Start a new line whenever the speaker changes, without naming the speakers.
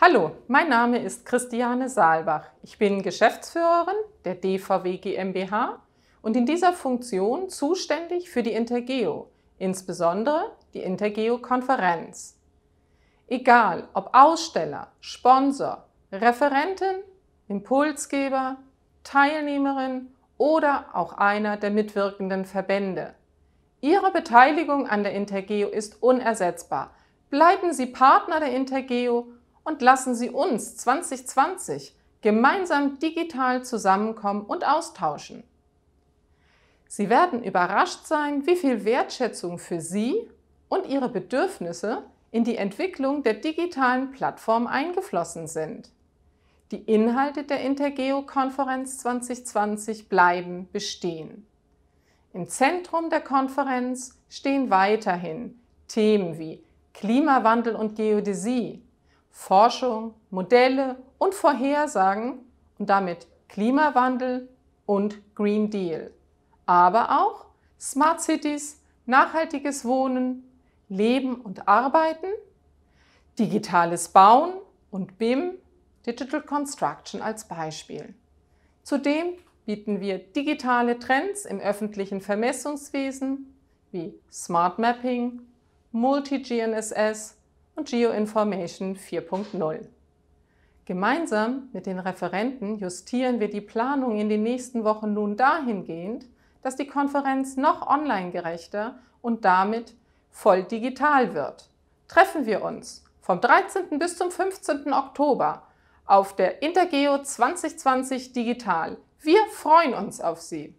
Hallo, mein Name ist Christiane Saalbach. Ich bin Geschäftsführerin der DVW GmbH und in dieser Funktion zuständig für die Intergeo, insbesondere die Intergeo-Konferenz. Egal ob Aussteller, Sponsor, Referentin, Impulsgeber, Teilnehmerin oder auch einer der mitwirkenden Verbände. Ihre Beteiligung an der Intergeo ist unersetzbar. Bleiben Sie Partner der Intergeo und lassen Sie uns 2020 gemeinsam digital zusammenkommen und austauschen. Sie werden überrascht sein, wie viel Wertschätzung für Sie und Ihre Bedürfnisse in die Entwicklung der digitalen Plattform eingeflossen sind. Die Inhalte der Intergeo-Konferenz 2020 bleiben bestehen. Im Zentrum der Konferenz stehen weiterhin Themen wie Klimawandel und Geodäsie, Forschung, Modelle und Vorhersagen und damit Klimawandel und Green Deal, aber auch Smart Cities, nachhaltiges Wohnen, Leben und Arbeiten, digitales Bauen und BIM, Digital Construction als Beispiel. Zudem bieten wir digitale Trends im öffentlichen Vermessungswesen wie Smart Mapping, Multi-GNSS und Geoinformation 4.0. Gemeinsam mit den Referenten justieren wir die Planung in den nächsten Wochen nun dahingehend, dass die Konferenz noch online-gerechter und damit voll digital wird. Treffen wir uns vom 13. bis zum 15. Oktober auf der Intergeo 2020 Digital. Wir freuen uns auf Sie.